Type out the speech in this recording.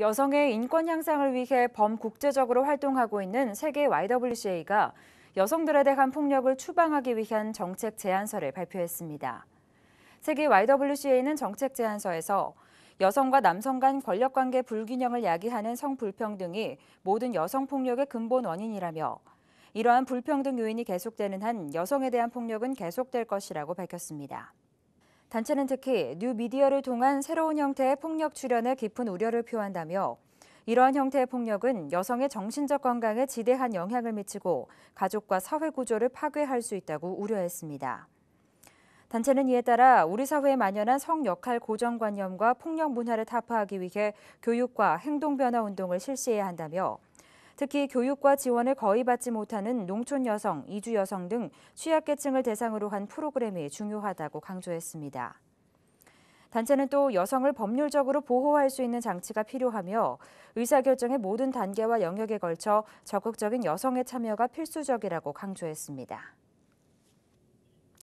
여성의 인권 향상을 위해 범국제적으로 활동하고 있는 세계 YWCA가 여성들에 대한 폭력을 추방하기 위한 정책 제안서를 발표했습니다. 세계 YWCA는 정책 제안서에서 여성과 남성 간 권력관계 불균형을 야기하는 성불평등이 모든 여성폭력의 근본 원인이라며 이러한 불평등 요인이 계속되는 한 여성에 대한 폭력은 계속될 것이라고 밝혔습니다. 단체는 특히 뉴미디어를 통한 새로운 형태의 폭력 출현에 깊은 우려를 표한다며 이러한 형태의 폭력은 여성의 정신적 건강에 지대한 영향을 미치고 가족과 사회 구조를 파괴할 수 있다고 우려했습니다. 단체는 이에 따라 우리 사회에 만연한 성 역할 고정관념과 폭력 문화를 타파하기 위해 교육과 행동 변화 운동을 실시해야 한다며 특히 교육과 지원을 거의 받지 못하는 농촌 여성, 이주 여성 등 취약계층을 대상으로 한 프로그램이 중요하다고 강조했습니다. 단체는 또 여성을 법률적으로 보호할 수 있는 장치가 필요하며 의사결정의 모든 단계와 영역에 걸쳐 적극적인 여성의 참여가 필수적이라고 강조했습니다.